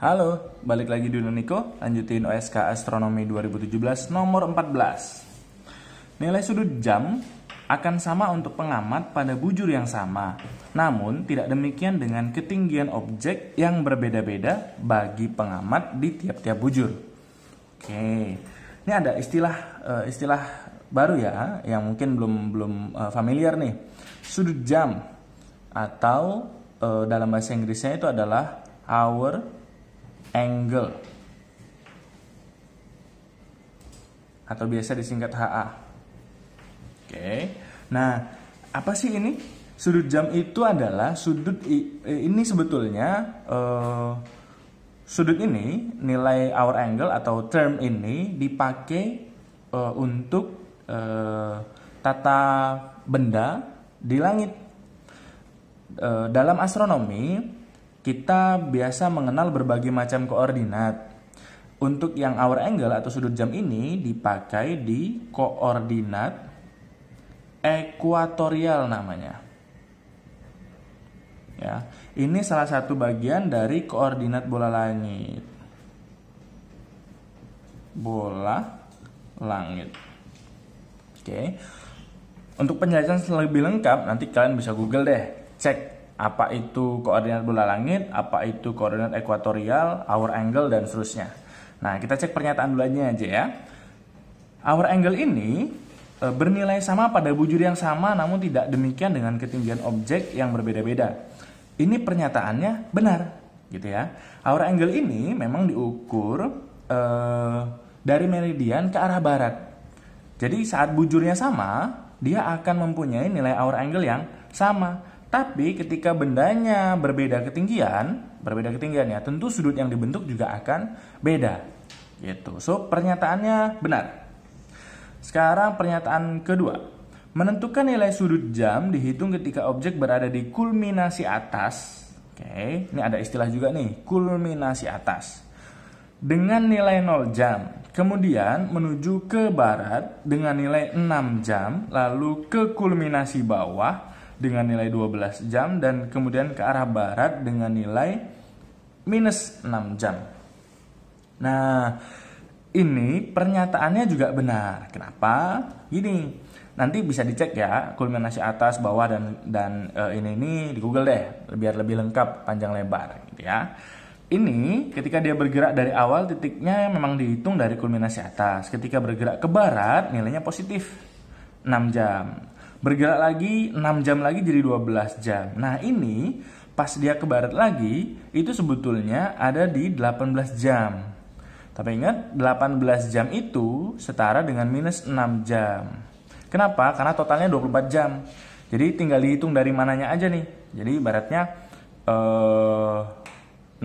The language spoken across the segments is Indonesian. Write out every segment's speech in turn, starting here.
Halo, balik lagi di Uniko, lanjutin OSK Astronomi 2017 nomor 14. Nilai sudut jam akan sama untuk pengamat pada bujur yang sama. Namun, tidak demikian dengan ketinggian objek yang berbeda-beda bagi pengamat di tiap-tiap bujur. Oke. Ini ada istilah eh, istilah baru ya yang mungkin belum belum eh, familiar nih. Sudut jam atau eh, dalam bahasa Inggrisnya itu adalah hour angle atau biasa disingkat HA. Oke. Nah, apa sih ini? Sudut jam itu adalah sudut eh, ini sebetulnya uh, sudut ini nilai hour angle atau term ini dipakai uh, untuk uh, tata benda di langit. dalam astronomi kita biasa mengenal berbagai macam koordinat. Untuk yang hour angle atau sudut jam ini dipakai di koordinat ekuatorial namanya. Ya, ini salah satu bagian dari koordinat bola langit. Bola langit. Oke. Untuk penjelasan lebih lengkap nanti kalian bisa Google deh, cek apa itu koordinat bola langit, apa itu koordinat ekuatorial, hour angle, dan seterusnya. Nah, kita cek pernyataan bulannya aja ya. Hour angle ini e, bernilai sama pada bujur yang sama namun tidak demikian dengan ketinggian objek yang berbeda-beda. Ini pernyataannya benar, gitu ya. Hour angle ini memang diukur e, dari meridian ke arah barat. Jadi saat bujurnya sama, dia akan mempunyai nilai hour angle yang sama tapi ketika bendanya berbeda ketinggian, berbeda ketinggian ya, tentu sudut yang dibentuk juga akan beda. Gitu. So, pernyataannya benar. Sekarang pernyataan kedua. Menentukan nilai sudut jam dihitung ketika objek berada di kulminasi atas. Oke, okay. ini ada istilah juga nih, kulminasi atas. Dengan nilai 0 jam. Kemudian menuju ke barat dengan nilai 6 jam, lalu ke kulminasi bawah dengan nilai 12 jam dan kemudian ke arah barat dengan nilai minus 6 jam. Nah, ini pernyataannya juga benar. Kenapa? Gini, nanti bisa dicek ya kulminasi atas, bawah dan dan e, ini ini di Google deh, biar lebih lengkap panjang lebar gitu ya. Ini ketika dia bergerak dari awal titiknya memang dihitung dari kulminasi atas. Ketika bergerak ke barat nilainya positif 6 jam Bergerak lagi 6 jam lagi jadi 12 jam. Nah, ini pas dia ke barat lagi itu sebetulnya ada di 18 jam. Tapi ingat 18 jam itu setara dengan minus 6 jam. Kenapa? Karena totalnya 24 jam. Jadi tinggal dihitung dari mananya aja nih. Jadi baratnya eh 0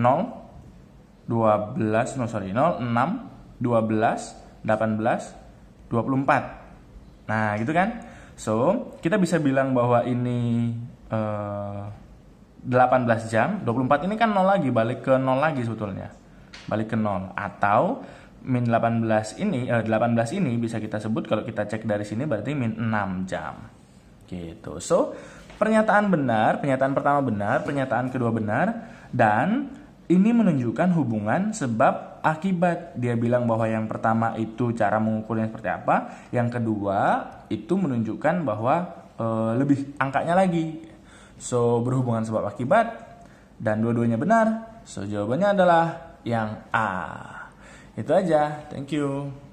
12 no sorry 0 6 12 18 24. Nah, gitu kan? So, kita bisa bilang bahwa ini uh, eh, 18 jam, 24 ini kan 0 lagi, balik ke 0 lagi sebetulnya. Balik ke 0 atau min 18 ini uh, eh, 18 ini bisa kita sebut kalau kita cek dari sini berarti min 6 jam. Gitu. So, pernyataan benar, pernyataan pertama benar, pernyataan kedua benar dan ini menunjukkan hubungan sebab akibat. Dia bilang bahwa yang pertama itu cara mengukurnya seperti apa, yang kedua itu menunjukkan bahwa e, lebih angkanya lagi. So berhubungan sebab akibat dan dua-duanya benar. So jawabannya adalah yang A. Itu aja. Thank you.